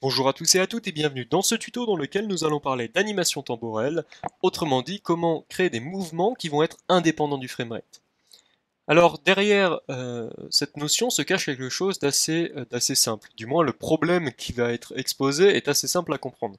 Bonjour à tous et à toutes et bienvenue dans ce tuto dans lequel nous allons parler d'animation temporelle, autrement dit comment créer des mouvements qui vont être indépendants du framerate. Alors derrière euh, cette notion se cache quelque chose euh, d'assez simple, du moins le problème qui va être exposé est assez simple à comprendre.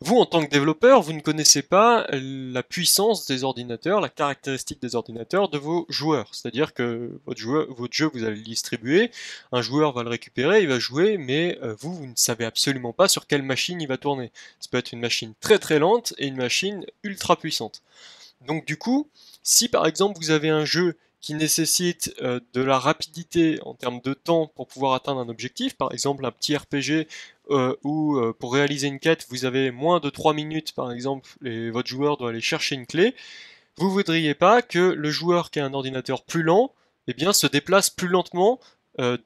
Vous, en tant que développeur, vous ne connaissez pas la puissance des ordinateurs, la caractéristique des ordinateurs de vos joueurs. C'est-à-dire que votre, jeu, vous allez le distribuer, un joueur va le récupérer, il va jouer, mais euh, vous, vous ne savez absolument pas sur quelle machine il va tourner. Ça peut être une machine très très lente et une machine ultra puissante. Donc du coup, si par exemple vous avez un jeu qui nécessite euh, de la rapidité en termes de temps pour pouvoir atteindre un objectif, par exemple un petit RPG ou euh, où euh, pour réaliser une quête vous avez moins de 3 minutes par exemple et votre joueur doit aller chercher une clé, vous voudriez pas que le joueur qui a un ordinateur plus lent et eh bien, se déplace plus lentement,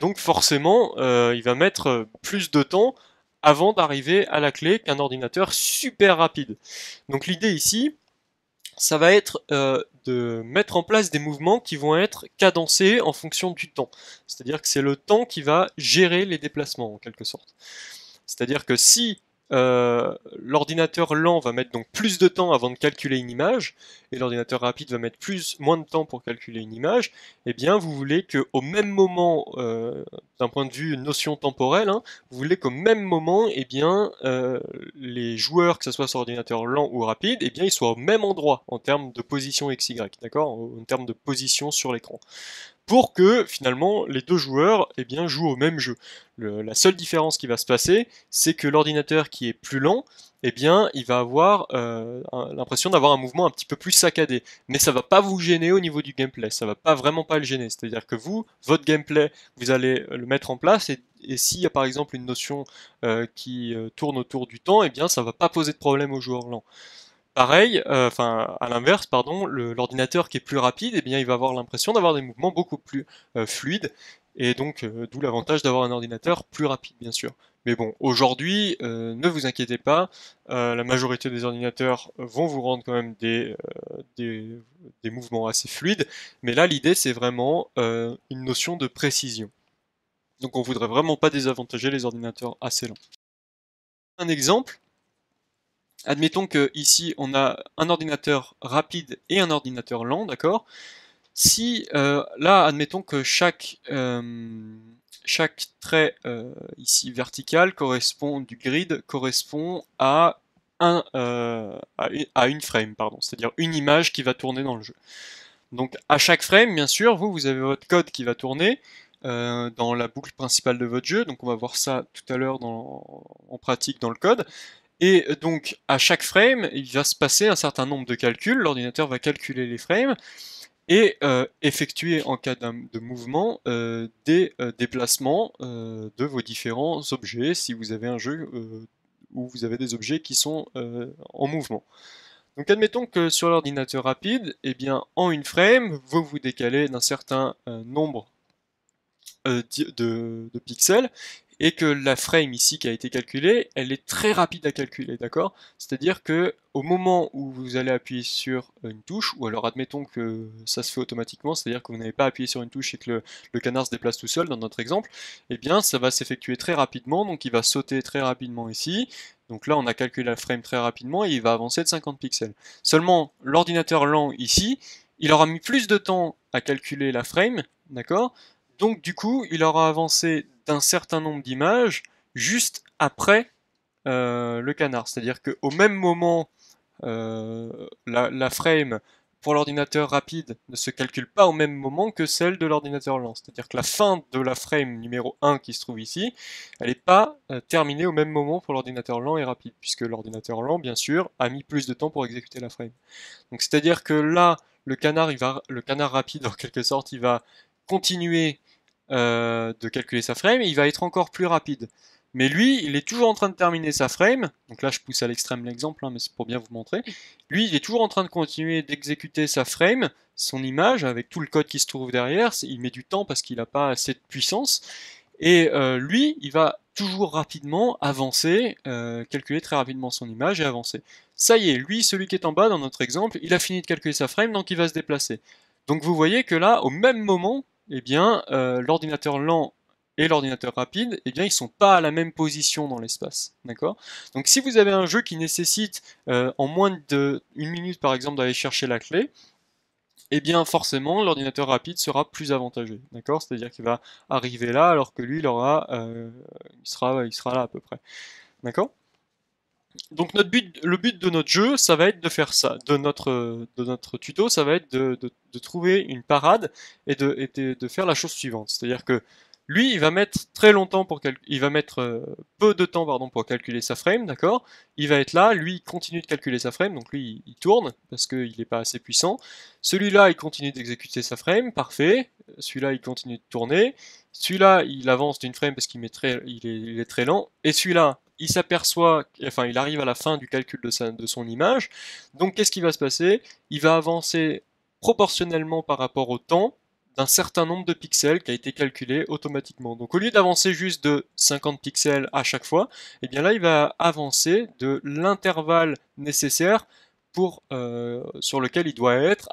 donc forcément il va mettre plus de temps avant d'arriver à la clé qu'un ordinateur super rapide. Donc l'idée ici, ça va être euh, de mettre en place des mouvements qui vont être cadencés en fonction du temps. C'est-à-dire que c'est le temps qui va gérer les déplacements en quelque sorte. C'est-à-dire que si euh, l'ordinateur lent va mettre donc plus de temps avant de calculer une image, et l'ordinateur rapide va mettre plus, moins de temps pour calculer une image, Et eh bien vous voulez qu'au même moment, euh, d'un point de vue notion temporelle, hein, vous voulez qu'au même moment, et eh bien, euh, les joueurs, que ce soit sur ordinateur lent ou rapide, et eh bien ils soient au même endroit en termes de position XY, d'accord En termes de position sur l'écran pour que finalement les deux joueurs eh bien, jouent au même jeu. la seule différence qui va se passer, c'est que l'ordinateur qui est plus lent, eh bien, il va avoir euh, l'impression d'avoir un mouvement un petit peu plus saccadé. Mais ça va pas vous gêner au niveau du gameplay, ça va pas vraiment pas le gêner. C'est-à-dire que vous, votre gameplay, vous allez le mettre en place et, s'il y a par exemple une notion euh, qui euh, tourne autour du temps, eh bien, ça va pas poser de problème aux joueurs lent. Pareil, euh, enfin à l'inverse, pardon, l'ordinateur qui est plus rapide, eh bien il va avoir l'impression d'avoir des mouvements beaucoup plus euh, fluides, et donc euh, d'où l'avantage d'avoir un ordinateur plus rapide, bien sûr. Mais bon, aujourd'hui, ne vous inquiétez pas, la majorité des ordinateurs vont vous rendre quand même des, des, des mouvements assez fluides, mais là l'idée c'est vraiment une notion de précision. Donc on voudrait vraiment pas désavantager les ordinateurs assez lents. Un exemple, admettons que ici on a un ordinateur rapide et un ordinateur lent, d'accord Si euh, là, admettons que chaque, euh, chaque trait euh, ici vertical correspond du grid correspond à à une frame, pardon, c'est-à-dire une image qui va tourner dans le jeu. Donc à chaque frame, bien sûr, vous, vous avez votre code qui va tourner, dans la boucle principale de votre jeu. Donc on va voir ça tout à l'heure en pratique dans le code. Et donc, à chaque frame, il va se passer un certain nombre de calculs. L'ordinateur va calculer les frames et euh, effectuer en cas de mouvement euh, des euh, déplacements de vos différents objets si vous avez un jeu où vous avez des objets qui sont en mouvement. Donc admettons que sur l'ordinateur rapide, eh bien, en une frame, vous vous décalez d'un certain nombre de, pixels et que la frame ici qui a été calculée, elle est très rapide à calculer, d'accord C'est-à-dire que au moment où vous allez appuyer sur euh, une touche, ou alors admettons que ça se fait automatiquement, c'est-à-dire que vous n'avez pas appuyé sur une touche et que le, canard se déplace tout seul dans notre exemple, eh bien ça va s'effectuer très rapidement, donc il va sauter très rapidement ici, donc là on a calculé la frame très rapidement et il va avancer de 50 pixels. Seulement l'ordinateur lent ici, il aura mis plus de temps à calculer la frame, d'accord donc du coup, il aura avancé d'un certain nombre d'images juste après euh, le canard. C'est-à-dire qu'au même moment, euh, la, frame pour l'ordinateur rapide ne se calcule pas au même moment que celle de l'ordinateur lent. C'est-à-dire que la fin de la frame numéro 1 qui se trouve ici, elle n'est pas euh, terminée au même moment pour l'ordinateur lent et rapide, puisque l'ordinateur lent, bien sûr, a mis plus de temps pour exécuter la frame. Donc c'est-à-dire que là, le canard, il va, le canard rapide, en quelque sorte, il va continuer euh, de calculer sa frame, il va être encore plus rapide. Mais lui, il est toujours en train de terminer sa frame, donc là je pousse à l'extrême l'exemple, hein, mais c'est pour bien vous montrer. Lui, il est toujours en train de continuer d'exécuter sa frame, son image, avec tout le code qui se trouve derrière, il met du temps parce qu'il n'a pas assez de puissance, et euh, lui, il va toujours rapidement avancer, euh, calculer très rapidement son image et avancer. Ça y est, lui, celui qui est en bas dans notre exemple, il a fini de calculer sa frame, donc il va se déplacer. Donc vous voyez que là, au même moment, eh bien, euh, l'ordinateur lent et l'ordinateur rapide, eh bien, ils ne sont pas à la même position dans l'espace. D'accord Donc, si vous avez un jeu qui nécessite euh, en moins d'une minute, par exemple, d'aller chercher la clé, eh bien, forcément, l'ordinateur rapide sera plus avantagé. D'accord C'est-à-dire qu'il va arriver là, alors que lui, il, aura, euh, il, sera, il sera là à peu près. D'accord donc notre but, le but de notre jeu, ça va être de faire ça, de notre, de notre tuto, ça va être de, de, trouver une parade et de, de, faire la chose suivante. C'est-à-dire que lui, il va mettre très longtemps pour va mettre euh, peu de temps pardon pour calculer sa frame, d'accord Il va être là, lui il continue de calculer sa frame, donc lui il tourne parce qu'il n'est pas assez puissant. Celui-là, il continue d'exécuter sa frame, parfait. Celui-là, il continue de tourner. Celui-là, il avance d'une frame parce qu'il Il est très lent. Et celui-là, il s'aperçoit, enfin il arrive à la fin du calcul de, son image, donc qu'est-ce qui va se passer Il va avancer proportionnellement par rapport au temps d'un certain nombre de pixels qui a été calculé automatiquement. Donc au lieu d'avancer juste de 50 pixels à chaque fois, et eh bien là il va avancer de l'intervalle nécessaire pour, euh, sur lequel il doit être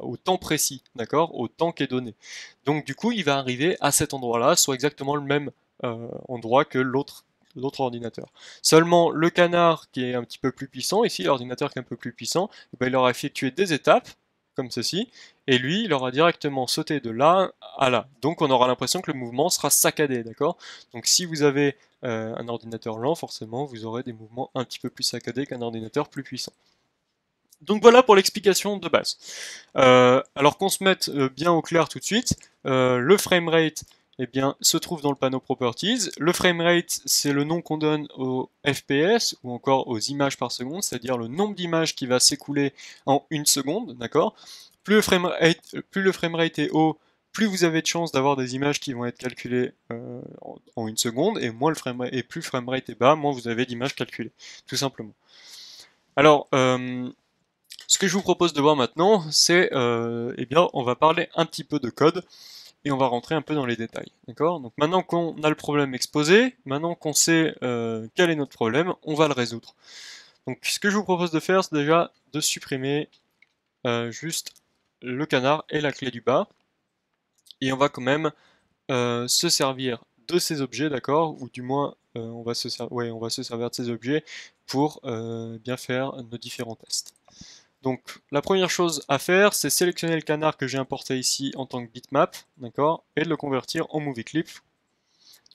au temps précis, d'accord Au temps qui est donné. Donc du coup il va arriver à cet endroit-là, soit exactement le même euh, endroit que l'autre d'autres ordinateurs. Seulement, le canard qui est un petit peu plus puissant, ici l'ordinateur qui est un peu plus puissant, eh ben, il aura effectué des étapes, comme ceci, et lui, il aura directement sauté de là à là. Donc on aura l'impression que le mouvement sera saccadé, d'accord Donc si vous avez euh, un ordinateur lent, forcément, vous aurez des mouvements un petit peu plus saccadés qu'un ordinateur plus puissant. Donc voilà pour l'explication de base. Euh, alors qu'on se mette euh, bien au clair tout de suite, le framerate, eh bien, se trouve dans le panneau Properties. Le framerate, c'est le nom qu'on donne aux FPS ou encore aux images par seconde, c'est-à-dire le nombre d'images qui va s'écouler en une seconde, d'accord plus, plus, le framerate est haut, plus vous avez de chances d'avoir des images qui vont être calculées euh, en, une seconde, et, moins le frame rate plus le framerate est bas, moins vous avez d'images calculées, tout simplement. Alors, euh, ce que je vous propose de voir maintenant, c'est, euh, eh bien, on va parler un petit peu de code et on va rentrer un peu dans les détails. D'accord Donc maintenant qu'on a le problème exposé, maintenant qu'on sait euh, quel est notre problème, on va le résoudre. Donc ce que je vous propose de faire, c'est déjà de supprimer euh, juste le canard et la clé du bas. Et on va quand même euh, se servir de ces objets, d'accord Ou du moins, on, va se on va se servir de ces objets pour bien faire nos différents tests. Donc la première chose à faire, c'est sélectionner le canard que j'ai importé ici en tant que bitmap, d'accord, et de le convertir en movie clip.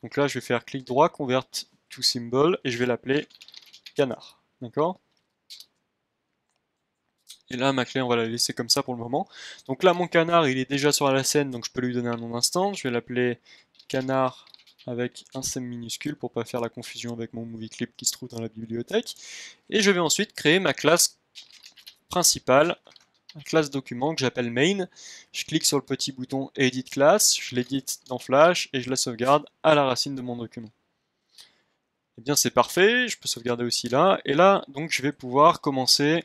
Donc là, je vais faire clic droit, convert to symbol, et je vais l'appeler canard, d'accord. Et là, ma clé, on va la laisser comme ça pour le moment. Donc là, mon canard, il est déjà sur la scène, donc je peux lui donner un nom d'instant. Je vais l'appeler canard avec un sem minuscule pour pas faire la confusion avec mon movie clip qui se trouve dans la bibliothèque. Et je vais ensuite créer ma classe principale, classe document que j'appelle main. Je clique sur le petit bouton Edit class, je l'édite dans Flash et je la sauvegarde à la racine de mon document. Et eh bien c'est parfait, je peux sauvegarder aussi là, et là donc je vais pouvoir commencer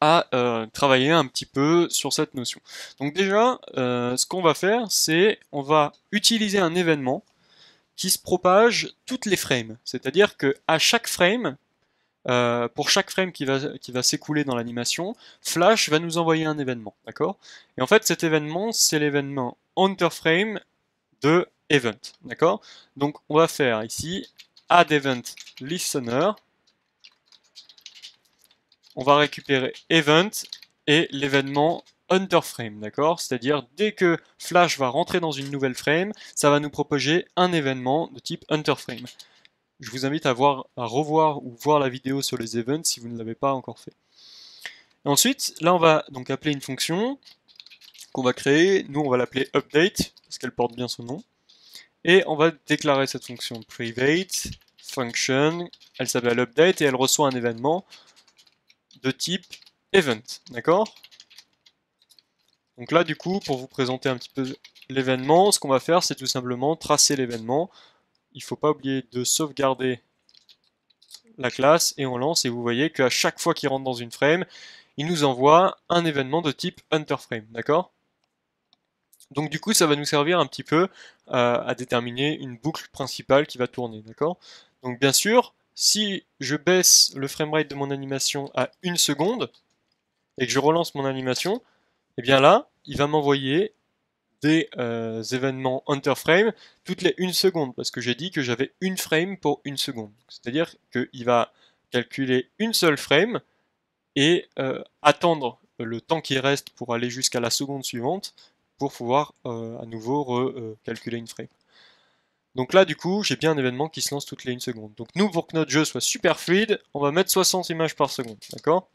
à euh, travailler un petit peu sur cette notion. Donc déjà, euh, ce qu'on va faire, c'est on va utiliser un événement qui se propage toutes les frames. C'est-à-dire que à chaque frame, euh, pour chaque frame qui va, s'écouler dans l'animation, Flash va nous envoyer un événement, Et en fait, cet événement, c'est l'événement HunterFrame » de event, Donc on va faire ici AddEventListener ». on va récupérer event et l'événement HunterFrame C'est-à-dire dès que Flash va rentrer dans une nouvelle frame, ça va nous proposer un événement de type frame je vous invite à, revoir ou voir la vidéo sur les events si vous ne l'avez pas encore fait. ensuite, là on va donc appeler une fonction qu'on va créer. Nous on va l'appeler update parce qu'elle porte bien son nom. Et on va déclarer cette fonction private function. Elle s'appelle update et elle reçoit un événement de type event. D'accord Donc là du coup, pour vous présenter un petit peu l'événement, ce qu'on va faire c'est tout simplement tracer l'événement il ne faut pas oublier de sauvegarder la classe et on lance et vous voyez qu'à chaque fois qu'il rentre dans une frame, il nous envoie un événement de type hunter frame, d'accord donc du coup, ça va nous servir un petit peu euh, à déterminer une boucle principale qui va tourner, d'accord Donc bien sûr, si je baisse le framerate de mon animation à une seconde, et que je relance mon animation, et eh bien là, il va m'envoyer des euh, événements enter toutes les 1 seconde, parce que j'ai dit que j'avais une frame pour une seconde. C'est-à-dire qu'il va calculer une seule frame et euh, attendre le temps qui reste pour aller jusqu'à la seconde suivante pour pouvoir euh, à nouveau recalculer une frame. Donc là, du coup, j'ai bien un événement qui se lance toutes les 1 seconde. Donc nous, pour que notre jeu soit super fluide, on va mettre 60 images par seconde, d'accord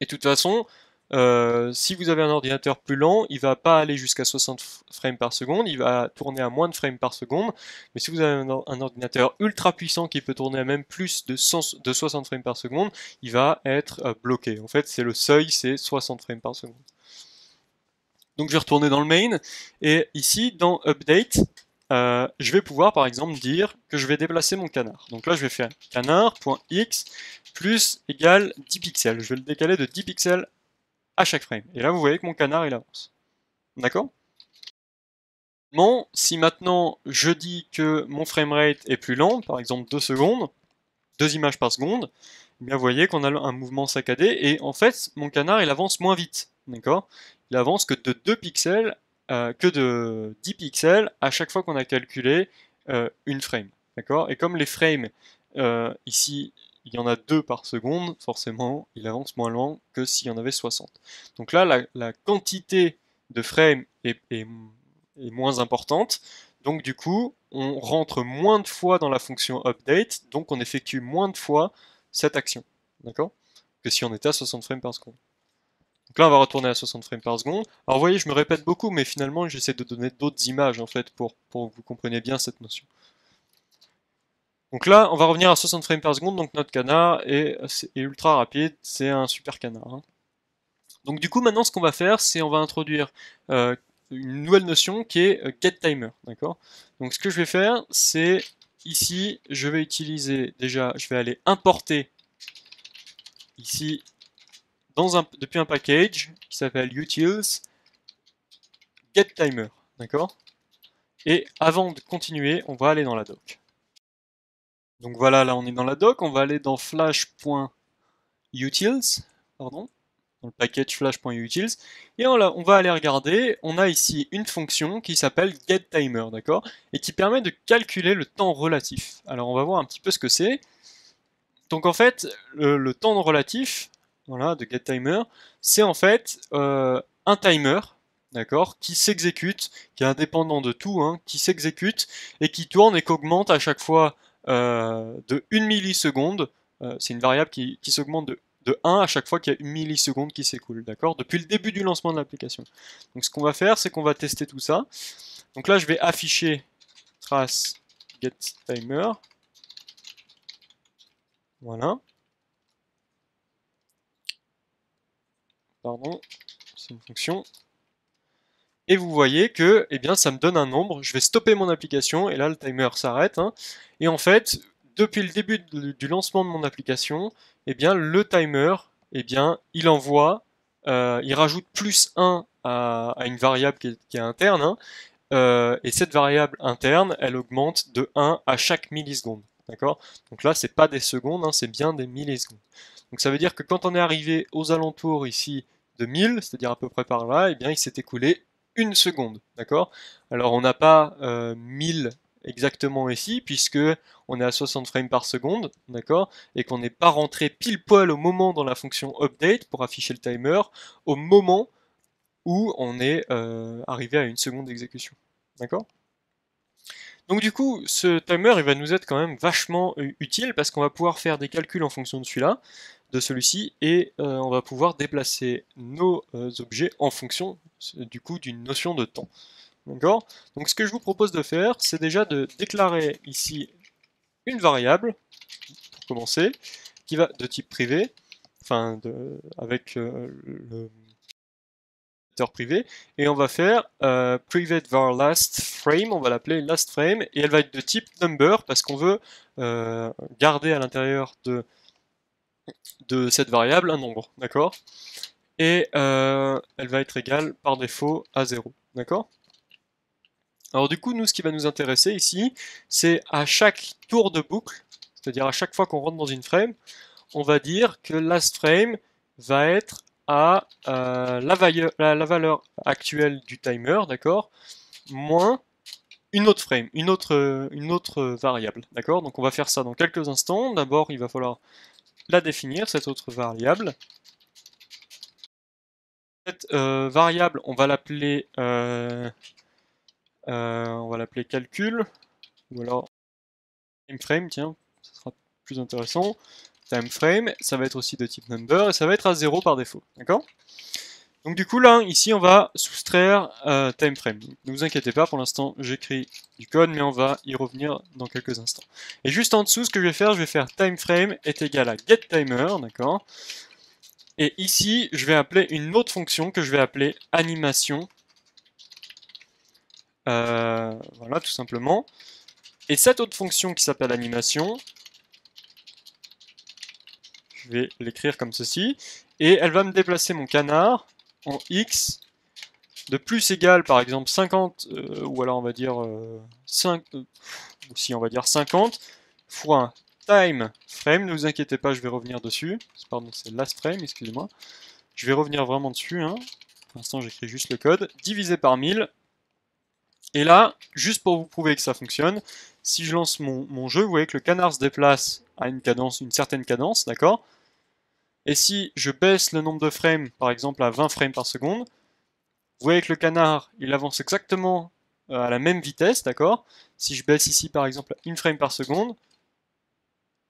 Et de toute façon, euh, si vous avez un ordinateur plus lent, il ne va pas aller jusqu'à 60 frames par seconde, il va tourner à moins de frames par seconde. Mais si vous avez un, ordinateur ultra puissant qui peut tourner à même plus de, 60 frames par seconde, il va être euh, bloqué. En fait, c'est le seuil, c'est 60 frames par seconde. Donc je vais retourner dans le main, et ici, dans Update, euh, je vais pouvoir par exemple dire que je vais déplacer mon canard. Donc là je vais faire canard.x plus égale 10 pixels. Je vais le décaler de 10 pixels à chaque frame. Et là, vous voyez que mon canard, il avance. D'accord si maintenant je dis que mon framerate est plus lent, par exemple 2 secondes, 2 images par seconde, eh bien vous voyez qu'on a un mouvement saccadé, et en fait, mon canard, il avance moins vite. D'accord Il avance que de 2 pixels, euh, que de 10 pixels à chaque fois qu'on a calculé euh, une frame. D'accord Et comme les frames, euh, ici, il y en a 2 par seconde, forcément, il avance moins lent que s'il y en avait 60. Donc là, la, quantité de frames est, moins importante, donc du coup, on rentre moins de fois dans la fonction update, donc on effectue moins de fois cette action, d'accord Que si on était à 60 frames par seconde. Donc là, on va retourner à 60 frames par seconde. Alors vous voyez, je me répète beaucoup, mais finalement, j'essaie de donner d'autres images, en fait, pour, pour que vous compreniez bien cette notion. Donc là, on va revenir à 60 frames par seconde, donc notre canard est, ultra rapide, c'est un super canard. Hein. Donc du coup, maintenant, ce qu'on va faire, c'est on va introduire euh, une nouvelle notion qui est euh, getTimer, d'accord Donc ce que je vais faire, c'est ici, je vais utiliser, déjà, je vais aller importer ici, depuis un package qui s'appelle utils, getTimer, d'accord Et avant de continuer, on va aller dans la doc. Donc voilà, là on est dans la doc, on va aller dans flash.utils, pardon, dans le package flash.utils, et on, va aller regarder, on a ici une fonction qui s'appelle getTimer, d'accord, et qui permet de calculer le temps relatif. Alors on va voir un petit peu ce que c'est. Donc en fait, le, temps relatif, voilà, de getTimer, c'est en fait euh, un timer, d'accord, qui s'exécute, qui est indépendant de tout, hein, qui s'exécute et qui tourne et qu'augmente à chaque fois euh, de 1 milliseconde. Euh, c'est une variable qui, s'augmente de de 1 à chaque fois qu'il y a 1 milliseconde qui s'écoule, d'accord Depuis le début du lancement de l'application. Donc ce qu'on va faire, c'est qu'on va tester tout ça. Donc là, je vais afficher trace timer. Voilà. Pardon, c'est une fonction. Et vous voyez que eh bien, ça me donne un nombre, je vais stopper mon application, et là le timer s'arrête. Hein. Et en fait, depuis le début du lancement de mon application, eh bien, le timer, eh bien, il envoie, euh, il rajoute plus 1 à, une variable qui est, interne, hein. euh, et cette variable interne, elle augmente de 1 à chaque milliseconde. D'accord Donc là, ce c'est pas des secondes, hein, c'est bien des millisecondes. Donc ça veut dire que quand on est arrivé aux alentours ici de 1000, c'est-à-dire à peu près par là, eh bien, il s'est écoulé une seconde, d'accord Alors on n'a pas 1000 euh, exactement ici, puisque on est à 60 frames par seconde, d'accord Et qu'on n'est pas rentré pile poil au moment dans la fonction update pour afficher le timer, au moment où on est euh, arrivé à une seconde d'exécution, d'accord donc du coup, ce timer, il va nous être quand même vachement euh, utile parce qu'on va pouvoir faire des calculs en fonction de celui-là, de celui-ci, et euh, on va pouvoir déplacer nos euh, objets en fonction du coup d'une notion de temps. D'accord Donc ce que je vous propose de faire, c'est déjà de déclarer ici une variable, pour commencer, qui va de type privé, enfin de, avec le privé, et on va faire euh, private var last frame, on va l'appeler last frame, et elle va être de type number, parce qu'on veut euh, garder à l'intérieur de, de cette variable un nombre, d'accord Et euh, elle va être égale par défaut à 0, d'accord alors du coup, nous, ce qui va nous intéresser ici, c'est à chaque tour de boucle, c'est-à-dire à chaque fois qu'on rentre dans une frame, on va dire que last frame va être à euh, la, valeur, actuelle du timer, d'accord, moins une autre frame, une autre, une autre variable, d'accord Donc on va faire ça dans quelques instants. D'abord, il va falloir la définir, cette autre variable. Cette euh, variable, on va l'appeler euh, on va l'appeler calcul, ou alors frame, tiens, ce sera plus intéressant timeframe, ça va être aussi de type number, et ça va être à 0 par défaut, d'accord Donc du coup là, ici on va soustraire euh, timeframe. Ne vous inquiétez pas, pour l'instant j'écris du code, mais on va y revenir dans quelques instants. Et juste en dessous, ce que je vais faire, je vais faire timeframe est égal à getTimer, d'accord Et ici, je vais appeler une autre fonction que je vais appeler animation. Euh, voilà, tout simplement. Et cette autre fonction qui s'appelle animation, je vais l'écrire comme ceci. Et elle va me déplacer mon canard en x de plus égal, par exemple 50, euh, ou alors on va dire 5, euh, euh, si on va dire 50, fois time frame, ne vous inquiétez pas, je vais revenir dessus, pardon, c'est last frame, excusez-moi, je vais revenir vraiment dessus, hein. pour l'instant j'écris juste le code, divisé par 1000, et là, juste pour vous prouver que ça fonctionne, si je lance mon, jeu, vous voyez que le canard se déplace à une cadence, une certaine cadence, d'accord Et si je baisse le nombre de frames, par exemple à 20 frames par seconde, vous voyez que le canard, il avance exactement euh, à la même vitesse, d'accord Si je baisse ici par exemple à 1 frame par seconde,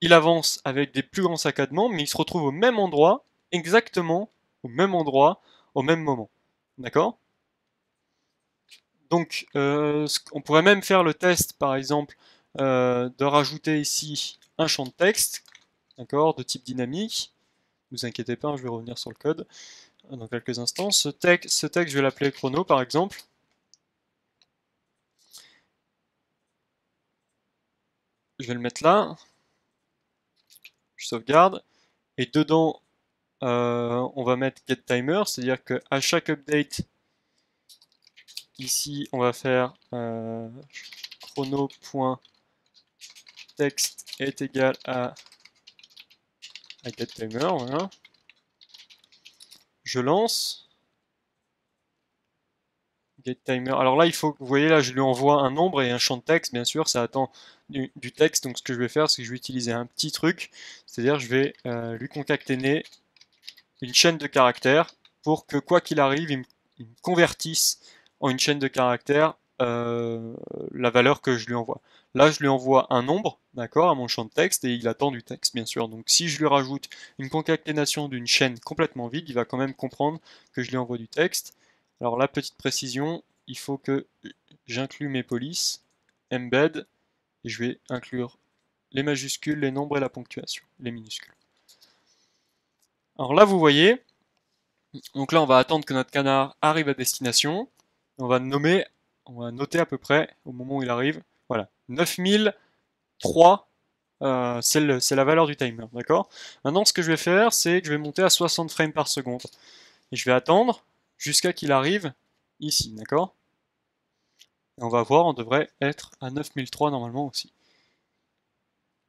il avance avec des plus grands saccadements, mais il se retrouve au même endroit, exactement au même endroit, au même moment. D'accord donc, euh, on pourrait même faire le test, par exemple, euh, de rajouter ici un champ de texte, d'accord, de type dynamique. Ne vous inquiétez pas, hein, je vais revenir sur le code euh, dans quelques instants. Ce texte, je vais l'appeler chrono, par exemple. Je vais le mettre là. Je sauvegarde. Et dedans, on va mettre getTimer, c'est-à-dire qu'à chaque update Ici, on va faire euh, chrono.text est égal à, getTimer. Je lance. GetTimer. Alors là, il faut, vous voyez là, je lui envoie un nombre et un champ de texte, bien sûr, ça attend du, texte. Donc ce que je vais faire, c'est que je vais utiliser un petit truc, c'est-à-dire je vais euh, lui concaténer une chaîne de caractères pour que quoi qu'il arrive, il me convertisse une chaîne de caractères euh, la valeur que je lui envoie. Là, je lui envoie un nombre, d'accord, à mon champ de texte, et il attend du texte, bien sûr. Donc, si je lui rajoute une concaténation d'une chaîne complètement vide, il va quand même comprendre que je lui envoie du texte. Alors là, petite précision, il faut que j'inclue mes polices, embed, et je vais inclure les majuscules, les nombres et la ponctuation, les minuscules. Alors là, vous voyez, donc là, on va attendre que notre canard arrive à destination. On va nommer, on va noter à peu près au moment où il arrive. Voilà, 9003, euh, c'est la valeur du timer, d'accord Maintenant, ce que je vais faire, c'est que je vais monter à 60 frames par seconde. Et je vais attendre jusqu'à qu'il arrive ici, d'accord On va voir, on devrait être à 9003 normalement aussi.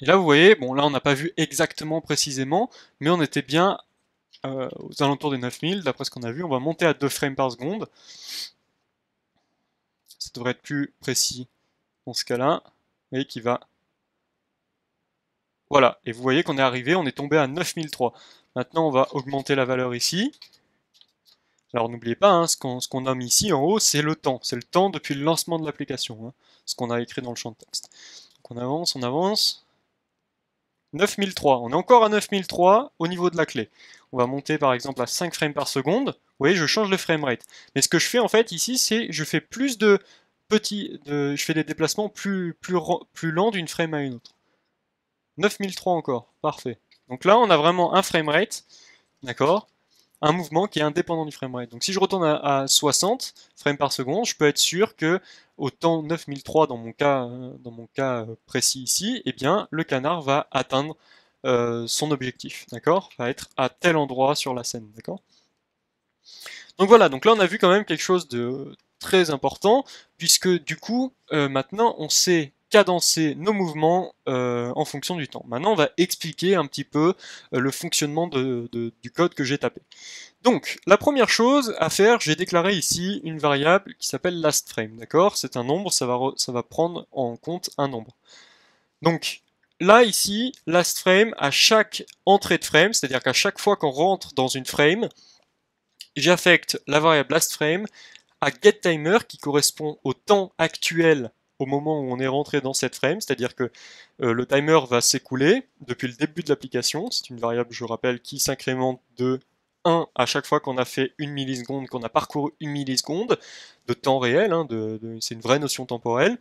Et là, vous voyez, bon, là, on n'a pas vu exactement précisément, mais on était bien euh, aux alentours des 9000, d'après ce qu'on a vu. On va monter à 2 frames par seconde devrait être plus précis dans ce cas-là. et qui va... Voilà, et vous voyez qu'on est arrivé, on est tombé à 9003. Maintenant, on va augmenter la valeur ici. Alors n'oubliez pas, hein, ce qu'on nomme ici en haut, c'est le temps. C'est le temps depuis le lancement de l'application, hein. ce qu'on a écrit dans le champ de texte. on avance, on avance. 9003, on est encore à 9003 au niveau de la clé. On va monter par exemple à 5 frames par seconde. Vous voyez, je change le frame rate Mais ce que je fais en fait ici, c'est je fais plus de petit, de, je fais des déplacements plus, plus, plus lents d'une frame à une autre. 9003 encore, parfait. Donc là, on a vraiment un frame rate, d'accord Un mouvement qui est indépendant du rate. Donc si je retourne à, 60 frames par seconde, je peux être sûr que, au temps 9003 dans mon cas, euh, dans mon cas euh, précis ici, eh bien, le canard va atteindre euh, son objectif, d'accord Va être à tel endroit sur la scène, d'accord donc voilà, donc là on a vu quand même quelque chose de très important, puisque du coup, euh, maintenant, on sait cadencer nos mouvements euh, en fonction du temps. Maintenant, on va expliquer un petit peu euh, le fonctionnement du code que j'ai tapé. Donc, la première chose à faire, j'ai déclaré ici une variable qui s'appelle last frame. d'accord C'est un nombre, ça va, ça va prendre en compte un nombre. Donc, là, ici, frame à chaque entrée de frame, c'est-à-dire qu'à chaque fois qu'on rentre dans une frame, j'affecte la variable last lastFrame à getTimer qui correspond au temps actuel au moment où on est rentré dans cette frame, c'est-à-dire que euh, le timer va s'écouler depuis le début de l'application. C'est une variable, je rappelle, qui s'incrémente de 1 à chaque fois qu'on a fait une milliseconde, qu'on a parcouru une milliseconde de temps réel, hein, c'est une vraie notion temporelle.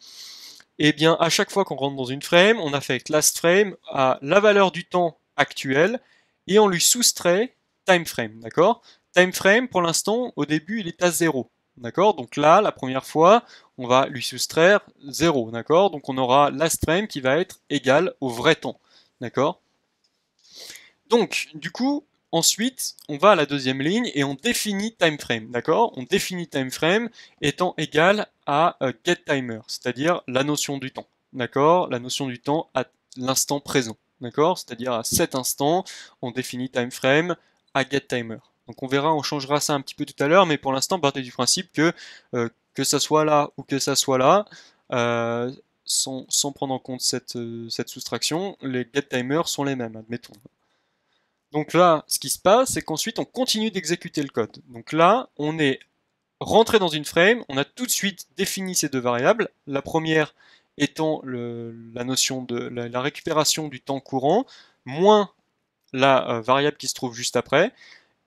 Et eh bien, à chaque fois qu'on rentre dans une frame, on affecte last frame à la valeur du temps actuel et on lui soustrait TimeFrame. frame, d'accord Time frame, pour l'instant, au début, il est à 0. D'accord Donc là, la première fois, on va lui soustraire 0. D'accord Donc on aura last frame qui va être égal au vrai temps. D'accord Donc, du coup, ensuite, on va à la deuxième ligne et on définit timeframe. D'accord On définit timeframe étant égal à euh, getTimer, c'est-à-dire la notion du temps. D'accord La notion du temps à l'instant présent. D'accord C'est-à-dire à cet instant, on définit timeframe à getTimer. Donc on verra, on changera ça un petit peu tout à l'heure, mais pour l'instant, partez du principe que euh, que ça soit là ou que ça soit là, euh, sans, prendre en compte euh, cette, soustraction, les get timers sont les mêmes, admettons. Donc là, ce qui se passe, c'est qu'ensuite on continue d'exécuter le code. Donc là, on est rentré dans une frame, on a tout de suite défini ces deux variables. La première étant la notion de la, récupération du temps courant, moins la variable qui se trouve juste après.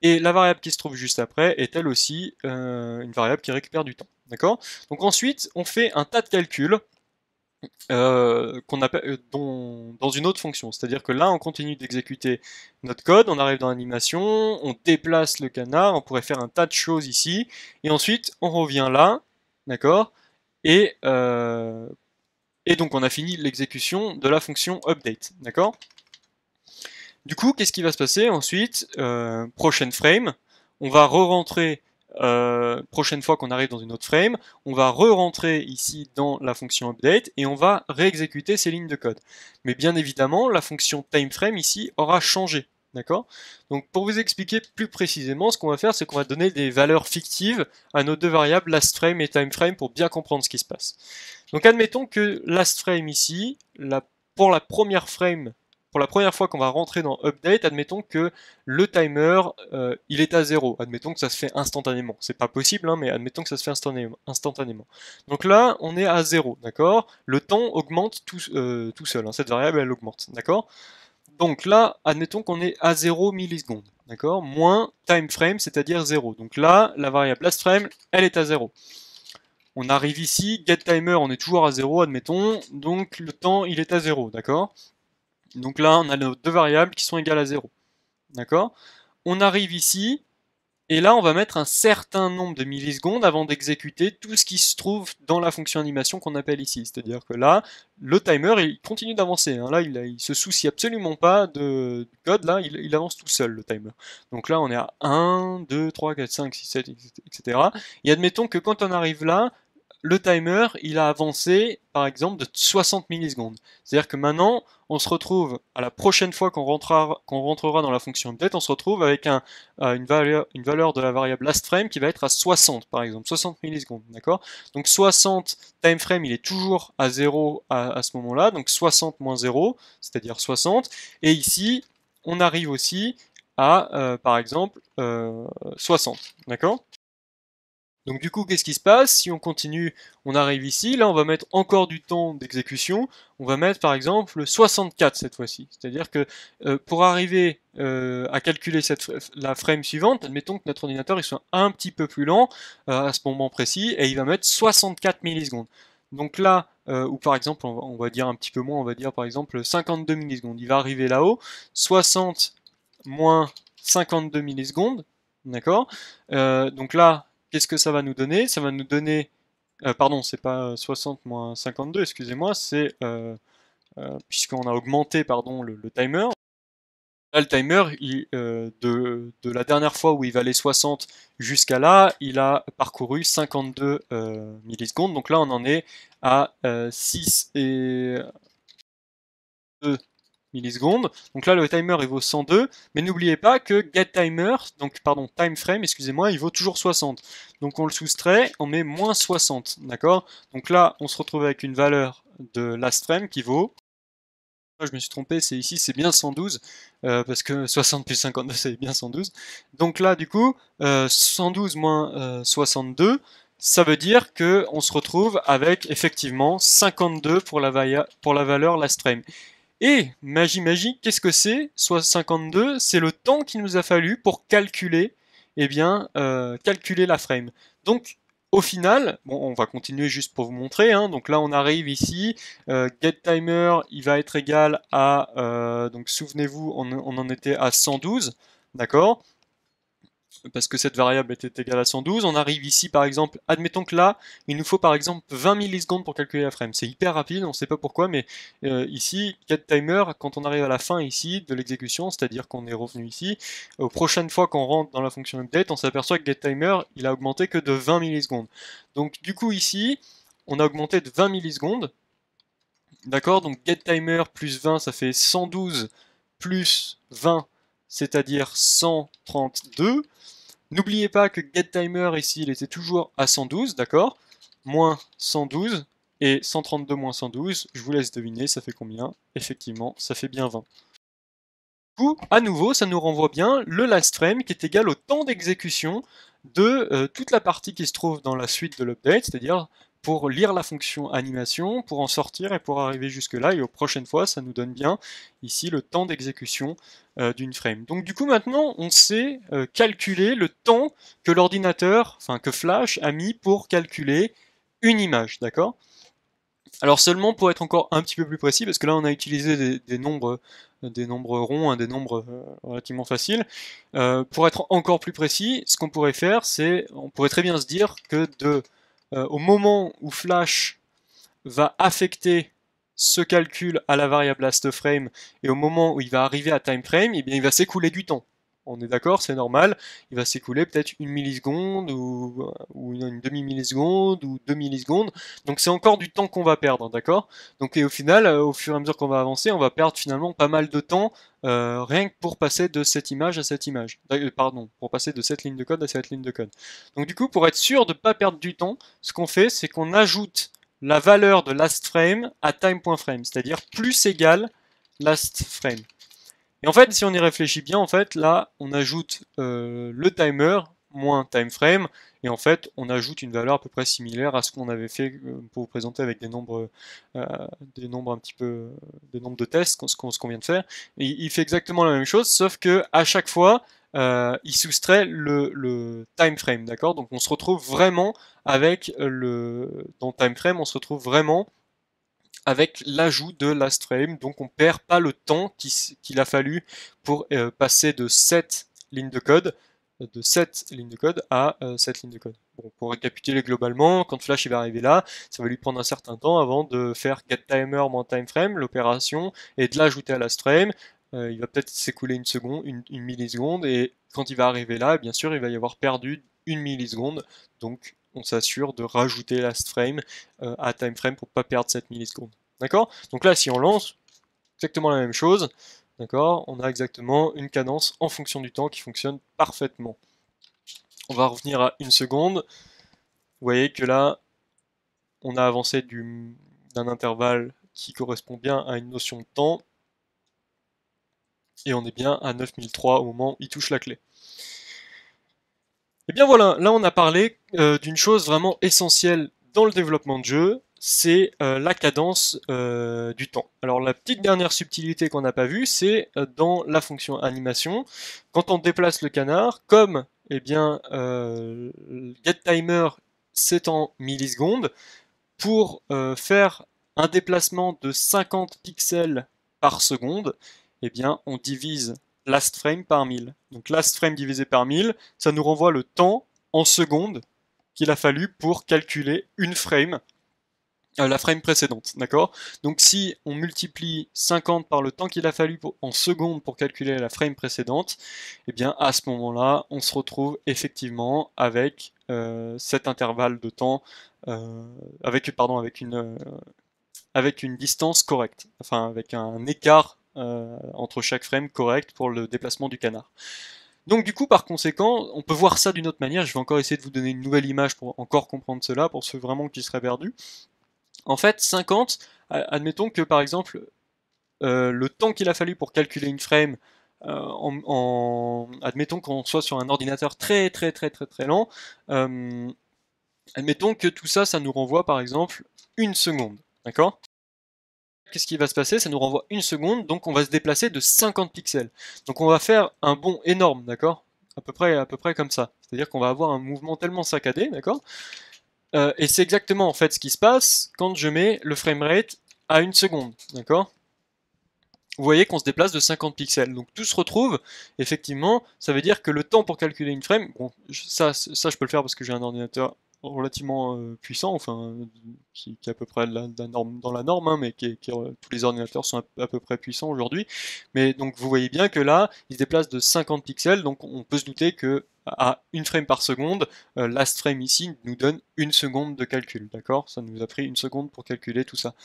Et la variable qui se trouve juste après est elle aussi euh, une variable qui récupère du temps. D'accord Donc ensuite, on fait un tas de calculs euh, qu'on appelle, euh, dans une autre fonction. C'est-à-dire que là, on continue d'exécuter notre code, on arrive dans l'animation, on déplace le canard, on pourrait faire un tas de choses ici, et ensuite, on revient là, d'accord et, et donc, on a fini l'exécution de la fonction update, d'accord du coup, qu'est-ce qui va se passer ensuite euh, Prochaine frame, on va re-rentrer, euh, prochaine fois qu'on arrive dans une autre frame, on va re-rentrer ici dans la fonction update et on va réexécuter ces lignes de code. Mais bien évidemment, la fonction timeframe ici aura changé. D'accord Donc pour vous expliquer plus précisément, ce qu'on va faire, c'est qu'on va donner des valeurs fictives à nos deux variables lastFrame et timeFrame pour bien comprendre ce qui se passe. Donc admettons que lastFrame ici, pour la première frame pour la première fois qu'on va rentrer dans update, admettons que le timer, euh, il est à 0. Admettons que ça se fait instantanément. C'est pas possible, hein, mais admettons que ça se fait instantanément. Donc là, on est à 0, d'accord Le temps augmente tout, euh, seul. Hein. cette variable, elle augmente, d'accord Donc là, admettons qu'on est à 0 millisecondes, d'accord Moins time frame, c'est-à-dire 0. Donc là, la variable last frame, elle est à 0. On arrive ici, GetTimer, on est toujours à 0, admettons. Donc le temps, il est à 0, d'accord donc là, on a nos deux variables qui sont égales à 0. D'accord On arrive ici, et là, on va mettre un certain nombre de millisecondes avant d'exécuter tout ce qui se trouve dans la fonction animation qu'on appelle ici. C'est-à-dire que là, le timer, il continue d'avancer. Hein. Là, il, ne se soucie absolument pas de, du code. Là, il, il, avance tout seul, le timer. Donc là, on est à 1, 2, 3, 4, 5, 6, 7, etc. Et admettons que quand on arrive là, le timer, il a avancé, par exemple, de 60 millisecondes. C'est-à-dire que maintenant, on se retrouve, à la prochaine fois qu'on rentrera, rentrera, dans la fonction update, on se retrouve avec un, euh, une, valeur, une, valeur, de la variable last frame qui va être à 60, par exemple, 60 millisecondes, d'accord Donc 60 time frame, il est toujours à 0 à, ce moment-là, donc 60 moins 0, c'est-à-dire 60. Et ici, on arrive aussi à, euh, par exemple, 60, euh, d'accord donc du coup, qu'est-ce qui se passe Si on continue, on arrive ici, là on va mettre encore du temps d'exécution, on va mettre par exemple 64 cette fois-ci. C'est-à-dire que euh, pour arriver euh, à calculer la frame suivante, admettons que notre ordinateur il soit un petit peu plus lent euh, à ce moment précis, et il va mettre 64 millisecondes. Donc là, ou par exemple, on va, dire un petit peu moins, on va dire par exemple 52 millisecondes. Il va arriver là-haut, 60 moins 52 millisecondes, d'accord Donc là, Qu'est-ce que ça va nous donner Ça va nous donner... Euh, pardon, c'est pas 60 euh, moins 52, excusez-moi, c'est... Euh, puisqu'on a augmenté pardon, le, timer. Là, le timer, de, de, la dernière fois où il valait 60 jusqu'à là, il a parcouru 52 millisecondes. Donc là, on en est à 6 et millisecondes. Donc là, le timer, il vaut 102. Mais n'oubliez pas que getTimer, donc pardon, timeframe, excusez-moi, il vaut toujours 60. Donc on le soustrait, on met moins 60, d'accord Donc là, on se retrouve avec une valeur de last frame qui vaut... Ah, je me suis trompé, c'est ici, c'est bien 112, euh, parce que 60 plus 52, c'est bien 112. Donc là, du coup, 112 euh, moins 62, euh, ça veut dire que on se retrouve avec effectivement 52 pour la, pour la valeur last frame. Et, magie magie, qu'est-ce que c'est Soit 52, c'est le temps qu'il nous a fallu pour calculer, eh bien, euh, calculer la frame. Donc, au final, bon, on va continuer juste pour vous montrer. Hein. donc là, on arrive ici. Euh, get timer, il va être égal à, euh, donc souvenez-vous, on en était à 112, d'accord parce que cette variable était égale à 112. On arrive ici, par exemple, admettons que là, il nous faut par exemple 20 millisecondes pour calculer la frame. C'est hyper rapide, on ne sait pas pourquoi, mais euh, ici, get timer, quand on arrive à la fin ici de l'exécution, c'est-à-dire qu'on est revenu ici, aux prochaines fois qu'on rentre dans la fonction update, on s'aperçoit que get timer, il a augmenté que de 20 millisecondes. Donc du coup ici, on a augmenté de 20 millisecondes. D'accord Donc get timer plus 20, ça fait 112 plus 20 c'est-à-dire 132. N'oubliez pas que getTimer ici, il était toujours à 112, d'accord Moins 112 et 132 moins 112, je vous laisse deviner, ça fait combien Effectivement, ça fait bien 20. Du coup, à nouveau, ça nous renvoie bien le last frame qui est égal au temps d'exécution de euh, toute la partie qui se trouve dans la suite de l'update, c'est-à-dire pour lire la fonction animation, pour en sortir et pour arriver jusque-là. Et aux prochaines fois, ça nous donne bien ici le temps d'exécution euh, d'une frame. Donc du coup, maintenant, on sait euh, calculer le temps que l'ordinateur, enfin que Flash a mis pour calculer une image, d'accord alors seulement pour être encore un petit peu plus précis, parce que là on a utilisé des, nombres, euh, des nombres ronds, hein, des nombres relativement faciles. pour être encore plus précis, ce qu'on pourrait faire, c'est on pourrait très bien se dire que de euh, au moment où Flash va affecter ce calcul à la variable last frame et au moment où il va arriver à time frame, eh bien, il va s'écouler du temps on est d'accord, c'est normal, il va s'écouler peut-être une milliseconde ou, une, demi-milliseconde ou deux millisecondes. Donc c'est encore du temps qu'on va perdre, hein, d'accord Donc et au final, euh, au fur et à mesure qu'on va avancer, on va perdre finalement pas mal de temps euh, rien que pour passer de cette image à cette image. Euh, pardon, pour passer de cette ligne de code à cette ligne de code. Donc du coup, pour être sûr de ne pas perdre du temps, ce qu'on fait, c'est qu'on ajoute la valeur de last frame à time.frame, c'est-à-dire plus égale last frame. Et en fait, si on y réfléchit bien, en fait, là, on ajoute euh, le timer moins timeframe, et en fait, on ajoute une valeur à peu près similaire à ce qu'on avait fait euh, pour vous présenter avec des nombres, euh, des nombres un petit peu, des nombres de tests, ce qu'on vient de faire. il fait exactement la même chose, sauf que à chaque fois, il soustrait le, le timeframe, d'accord Donc on se retrouve vraiment avec le... Dans timeframe, on se retrouve vraiment avec l'ajout de la stream, donc on perd pas le temps qu'il a fallu pour euh, passer de cette lignes de code euh, de de code à 7 euh, lignes de code. pour récapituler globalement, quand Flash il va arriver là, ça va lui prendre un certain temps avant de faire getTimer moins timeframe, l'opération, et de l'ajouter à la stream. il va peut-être s'écouler une seconde, une, milliseconde, et quand il va arriver là, bien sûr, il va y avoir perdu une milliseconde, donc on s'assure de rajouter last frame euh, à time frame pour pas perdre 7 millisecondes. D'accord Donc là, si on lance, exactement la même chose. D'accord On a exactement une cadence en fonction du temps qui fonctionne parfaitement. On va revenir à une seconde. Vous voyez que là, on a avancé d'un intervalle qui correspond bien à une notion de temps. Et on est bien à 9003 au moment où il touche la clé. Et eh bien voilà, là on a parlé euh, d'une chose vraiment essentielle dans le développement de jeu, c'est euh, la cadence euh, du temps. Alors la petite dernière subtilité qu'on n'a pas vue, c'est dans la fonction animation, quand on déplace le canard, comme et eh bien getTimer c'est en millisecondes, pour faire un déplacement de 50 pixels par seconde, eh bien on divise last frame par 1000. Donc last frame divisé par 1000, ça nous renvoie le temps en secondes qu'il a fallu pour calculer une frame, euh, la frame précédente, d'accord Donc si on multiplie 50 par le temps qu'il a fallu en secondes pour calculer la frame précédente, eh bien à ce moment-là, on se retrouve effectivement avec euh, cet intervalle de temps, euh, avec, pardon, avec une, avec une distance correcte, enfin avec un écart euh, entre chaque frame correct pour le déplacement du canard. Donc du coup, par conséquent, on peut voir ça d'une autre manière. Je vais encore essayer de vous donner une nouvelle image pour encore comprendre cela, pour ceux vraiment qui seraient perdus. En fait, 50, admettons que par exemple, euh, le temps qu'il a fallu pour calculer une frame, euh, admettons qu'on soit sur un ordinateur très très très très très lent, admettons que tout ça, ça nous renvoie par exemple une seconde. D'accord Qu'est-ce qui va se passer Ça nous renvoie une seconde, donc on va se déplacer de 50 pixels. Donc on va faire un bond énorme, d'accord à peu, près, à peu près comme ça. C'est-à-dire qu'on va avoir un mouvement tellement saccadé, d'accord euh, Et c'est exactement en fait ce qui se passe quand je mets le framerate à une seconde, d'accord vous voyez qu'on se déplace de 50 pixels. Donc tout se retrouve, effectivement, ça veut dire que le temps pour calculer une frame, bon, ça, ça je peux le faire parce que j'ai un ordinateur relativement euh, puissant, enfin, qui, est à peu près la, norme, dans la norme, hein, mais qui, tous les ordinateurs sont à, peu près puissants aujourd'hui. Mais donc vous voyez bien que là, il se déplace de 50 pixels, donc on peut se douter que à une frame par seconde, LastFrame euh, last frame ici nous donne une seconde de calcul, d'accord Ça nous a pris une seconde pour calculer tout ça.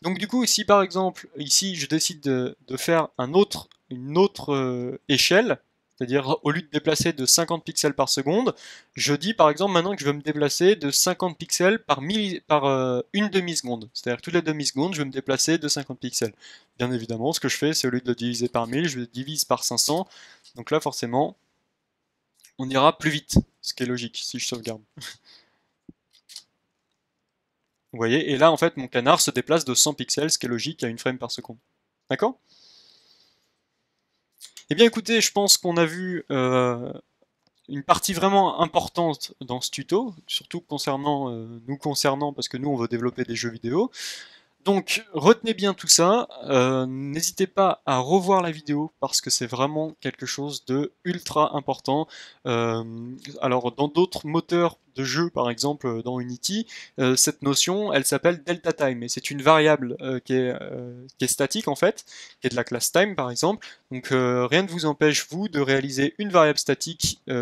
Donc du coup, si par exemple, ici, je décide de, faire un autre, une autre euh, échelle, c'est-à-dire, au lieu de déplacer de 50 pixels par seconde, je dis par exemple maintenant que je veux me déplacer de 50 pixels par, euh, une demi-seconde. C'est-à-dire que toutes les demi-secondes, je veux me déplacer de 50 pixels. Bien évidemment, ce que je fais, c'est au lieu de le diviser par 1000, je le divise par 500. Donc là, forcément, on ira plus vite, ce qui est logique si je sauvegarde. Vous voyez, et là, en fait, mon canard se déplace de 100 pixels, ce qui est logique à une frame par seconde. D'accord eh bien écoutez, je pense qu'on a vu euh, une partie vraiment importante dans ce tuto, surtout concernant euh, nous concernant, parce que nous on veut développer des jeux vidéo. Donc retenez bien tout ça, euh, n'hésitez pas à revoir la vidéo parce que c'est vraiment quelque chose de ultra important. Euh, alors dans d'autres moteurs de jeu, par exemple euh, dans Unity, cette notion elle s'appelle delta time et c'est une variable qui est, est, statique en fait, qui est de la classe time par exemple. Donc rien ne vous empêche vous de réaliser une variable statique et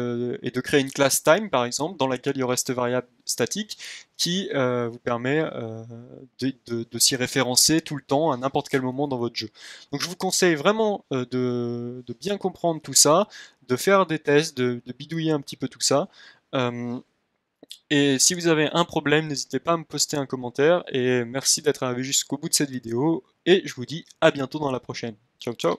de créer une classe time par exemple dans laquelle il y aurait cette variable statique qui euh, vous permet euh, de, s'y référencer tout le temps à n'importe quel moment dans votre jeu. Donc je vous conseille vraiment euh, de, de, bien comprendre tout ça, de faire des tests, de, bidouiller un petit peu tout ça. et si vous avez un problème, n'hésitez pas à me poster un commentaire. Et merci d'être arrivé jusqu'au bout de cette vidéo. Et je vous dis à bientôt dans la prochaine. Ciao ciao